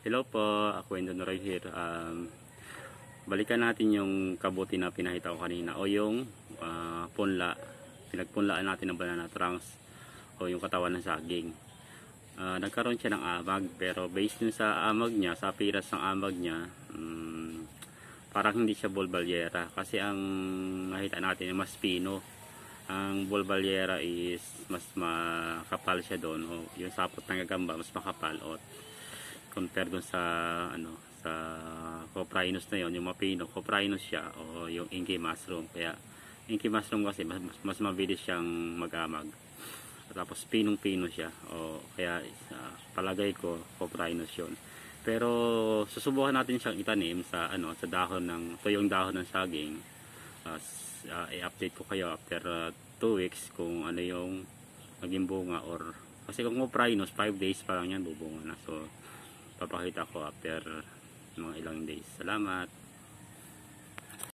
Hello po, ako Endo Noray here. Um, balikan natin yung kabuti na pinakita ko kanina o yung uh, punla. Pinagpunlaan natin ng banana trunks o yung katawan ng saging. Uh, nagkaroon siya ng amag pero based dun sa amag niya, sa piras ng amag niya, um, parang hindi siya bulbalyera kasi ang nakita natin ay mas pino. Ang bulbalyera is mas makapal siya doon o yung sapot ng gagamba mas makapal o compare dun sa ano sa coprinus na yon yung mapino coprinus siya o yung inky mushroom kaya inky mushroom kasi mas, mas, mas mabilis siyang magamag tapos pinong pino siya o kaya uh, palagay ko coprinus yon pero susubukan natin siyang itanim sa ano sa dahon ng tuyong dahon ng saging uh, uh, i-update ko kayo after 2 uh, ah, weeks kung ano yung maging bunga or kasi kung coprinus 5 days pa lang yan bubunga na so papakita ko after mga ilang days. Salamat!